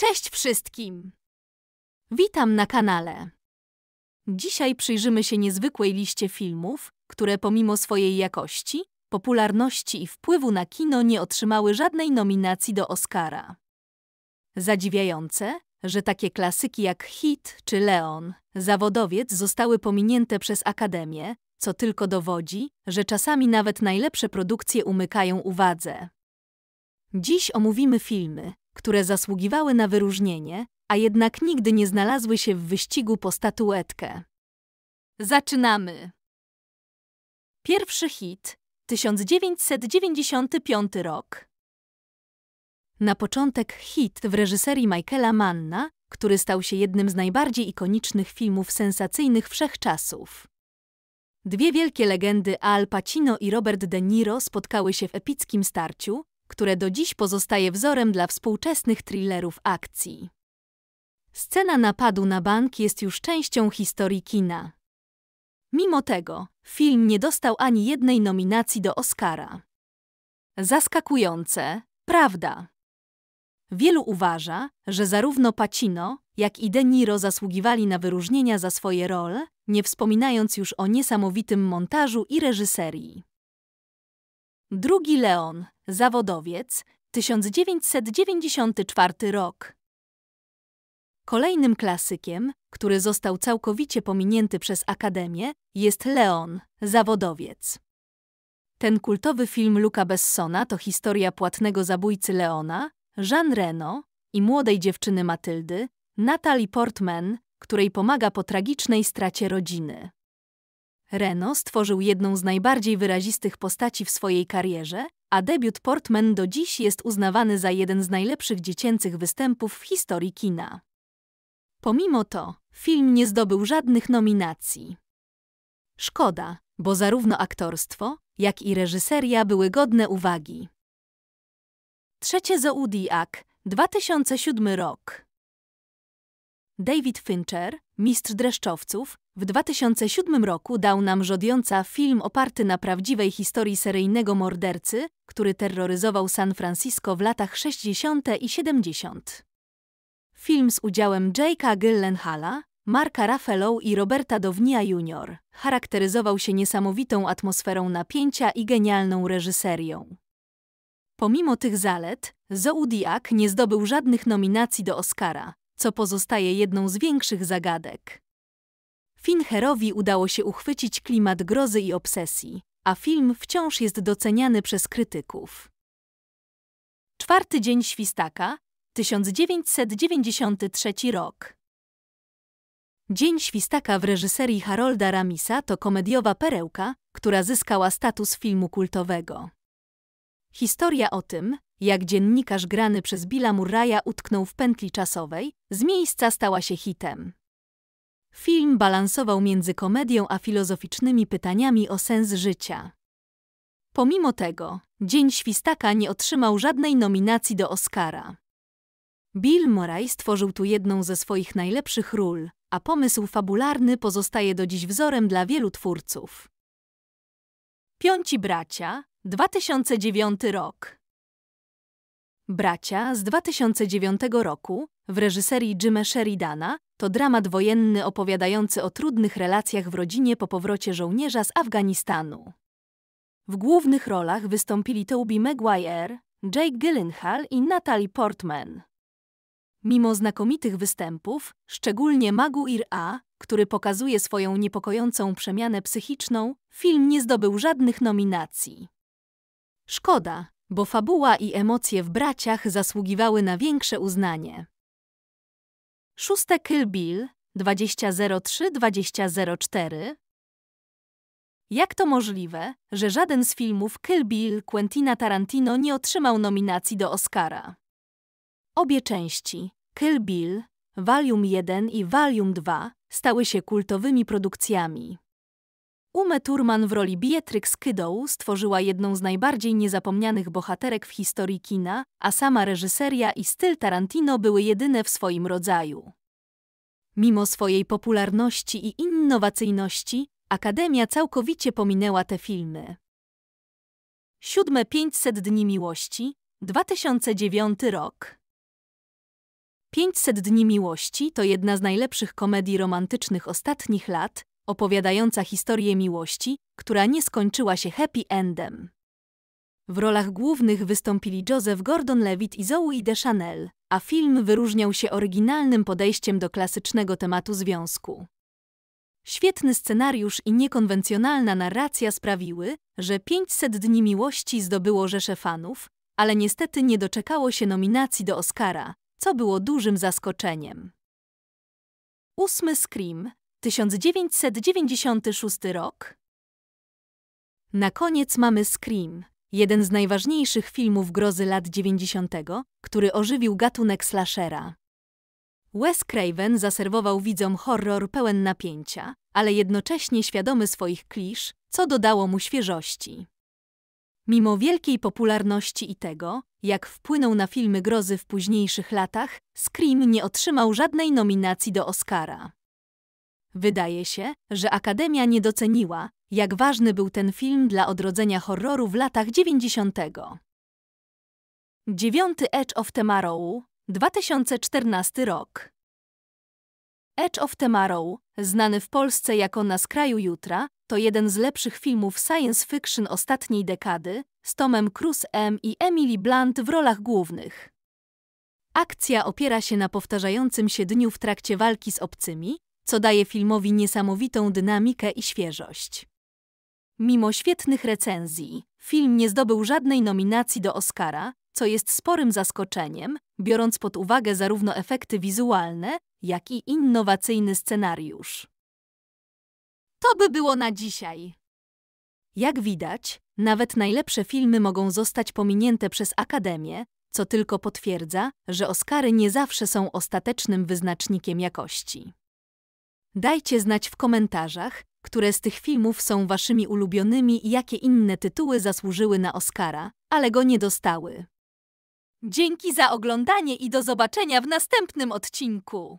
Cześć wszystkim! Witam na kanale. Dzisiaj przyjrzymy się niezwykłej liście filmów, które pomimo swojej jakości, popularności i wpływu na kino nie otrzymały żadnej nominacji do Oscara. Zadziwiające, że takie klasyki jak Hit czy Leon, zawodowiec zostały pominięte przez Akademię, co tylko dowodzi, że czasami nawet najlepsze produkcje umykają uwadze. Dziś omówimy filmy, które zasługiwały na wyróżnienie, a jednak nigdy nie znalazły się w wyścigu po statuetkę. Zaczynamy! Pierwszy hit 1995 rok. Na początek hit w reżyserii Michaela Manna, który stał się jednym z najbardziej ikonicznych filmów sensacyjnych wszechczasów. Dwie wielkie legendy Al Pacino i Robert De Niro spotkały się w epickim starciu, które do dziś pozostaje wzorem dla współczesnych thrillerów akcji. Scena napadu na bank jest już częścią historii kina. Mimo tego, film nie dostał ani jednej nominacji do Oscara. Zaskakujące, prawda? Wielu uważa, że zarówno Pacino, jak i De Niro zasługiwali na wyróżnienia za swoje role, nie wspominając już o niesamowitym montażu i reżyserii. Drugi Leon, zawodowiec, 1994 rok. Kolejnym klasykiem, który został całkowicie pominięty przez Akademię, jest Leon, zawodowiec. Ten kultowy film Luca Bessona to historia płatnego zabójcy Leona, Jean Reno i młodej dziewczyny Matyldy, Natalie Portman, której pomaga po tragicznej stracie rodziny. Reno stworzył jedną z najbardziej wyrazistych postaci w swojej karierze, a debiut Portman do dziś jest uznawany za jeden z najlepszych dziecięcych występów w historii kina. Pomimo to, film nie zdobył żadnych nominacji. Szkoda, bo zarówno aktorstwo, jak i reżyseria były godne uwagi. Trzecie Zodiak, 2007 rok. David Fincher, mistrz dreszczowców, w 2007 roku dał nam żodiąca film oparty na prawdziwej historii seryjnego mordercy, który terroryzował San Francisco w latach 60. i 70. Film z udziałem Jake'a Gyllenhaala, Marka Ruffalo i Roberta Downia Jr. charakteryzował się niesamowitą atmosferą napięcia i genialną reżyserią. Pomimo tych zalet, Zodiac nie zdobył żadnych nominacji do Oscara, co pozostaje jedną z większych zagadek. Fincherowi udało się uchwycić klimat grozy i obsesji, a film wciąż jest doceniany przez krytyków. Czwarty dzień świstaka, 1993 rok. Dzień świstaka w reżyserii Harolda Ramisa to komediowa perełka, która zyskała status filmu kultowego. Historia o tym, jak dziennikarz grany przez Billa Murraya utknął w pętli czasowej, z miejsca stała się hitem. Film balansował między komedią a filozoficznymi pytaniami o sens życia. Pomimo tego, Dzień Świstaka nie otrzymał żadnej nominacji do Oscara. Bill Murray stworzył tu jedną ze swoich najlepszych ról, a pomysł fabularny pozostaje do dziś wzorem dla wielu twórców. Piąci bracia, 2009 rok. Bracia z 2009 roku w reżyserii Jima Sheridana to dramat wojenny opowiadający o trudnych relacjach w rodzinie po powrocie żołnierza z Afganistanu. W głównych rolach wystąpili Toby Maguire, Jake Gyllenhaal i Natalie Portman. Mimo znakomitych występów, szczególnie Maguire A, który pokazuje swoją niepokojącą przemianę psychiczną, film nie zdobył żadnych nominacji. Szkoda, bo fabuła i emocje w braciach zasługiwały na większe uznanie. Szóste Kill Bill 2003-2004 Jak to możliwe, że żaden z filmów Kill Bill Quentina Tarantino nie otrzymał nominacji do Oscara? Obie części, Kill Bill, Volume 1 i Volume 2, stały się kultowymi produkcjami. Ume Turman w roli Beatrix Kiddow stworzyła jedną z najbardziej niezapomnianych bohaterek w historii kina, a sama reżyseria i styl Tarantino były jedyne w swoim rodzaju. Mimo swojej popularności i innowacyjności, Akademia całkowicie pominęła te filmy. Siódme 500 Dni Miłości, 2009 rok. 500 Dni Miłości to jedna z najlepszych komedii romantycznych ostatnich lat, opowiadająca historię miłości, która nie skończyła się happy endem. W rolach głównych wystąpili Joseph Gordon-Levitt i Zoe de Chanel, a film wyróżniał się oryginalnym podejściem do klasycznego tematu związku. Świetny scenariusz i niekonwencjonalna narracja sprawiły, że 500 dni miłości zdobyło rzesze fanów, ale niestety nie doczekało się nominacji do Oscara, co było dużym zaskoczeniem. Ósmy Scream 1996 rok. Na koniec mamy Scream, jeden z najważniejszych filmów grozy lat 90., który ożywił gatunek slashera. Wes Craven zaserwował widzom horror pełen napięcia, ale jednocześnie świadomy swoich klisz, co dodało mu świeżości. Mimo wielkiej popularności i tego, jak wpłynął na filmy grozy w późniejszych latach, Scream nie otrzymał żadnej nominacji do Oscara. Wydaje się, że Akademia nie doceniła, jak ważny był ten film dla odrodzenia horroru w latach 90. Dziewiąty Edge of Tomorrow, 2014 rok. Edge of Tomorrow, znany w Polsce jako Na skraju jutra, to jeden z lepszych filmów science fiction ostatniej dekady, z Tomem Cruise M i Emily Blunt w rolach głównych. Akcja opiera się na powtarzającym się dniu w trakcie walki z obcymi, co daje filmowi niesamowitą dynamikę i świeżość. Mimo świetnych recenzji, film nie zdobył żadnej nominacji do Oscara, co jest sporym zaskoczeniem, biorąc pod uwagę zarówno efekty wizualne, jak i innowacyjny scenariusz. To by było na dzisiaj. Jak widać, nawet najlepsze filmy mogą zostać pominięte przez Akademię, co tylko potwierdza, że Oscary nie zawsze są ostatecznym wyznacznikiem jakości. Dajcie znać w komentarzach, które z tych filmów są waszymi ulubionymi i jakie inne tytuły zasłużyły na Oscara, ale go nie dostały. Dzięki za oglądanie i do zobaczenia w następnym odcinku!